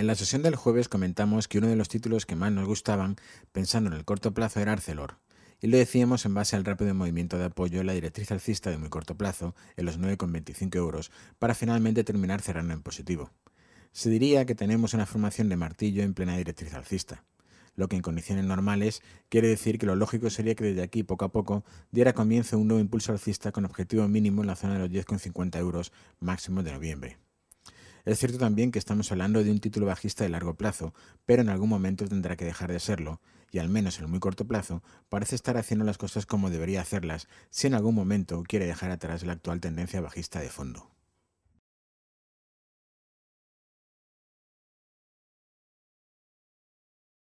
En la sesión del jueves comentamos que uno de los títulos que más nos gustaban, pensando en el corto plazo, era Arcelor, y lo decíamos en base al rápido movimiento de apoyo en la directriz alcista de muy corto plazo, en los 9,25 euros, para finalmente terminar cerrando en positivo. Se diría que tenemos una formación de martillo en plena directriz alcista, lo que en condiciones normales quiere decir que lo lógico sería que desde aquí poco a poco diera comienzo un nuevo impulso alcista con objetivo mínimo en la zona de los 10,50 euros máximo de noviembre. Es cierto también que estamos hablando de un título bajista de largo plazo, pero en algún momento tendrá que dejar de serlo, y al menos en muy corto plazo parece estar haciendo las cosas como debería hacerlas si en algún momento quiere dejar atrás la actual tendencia bajista de fondo.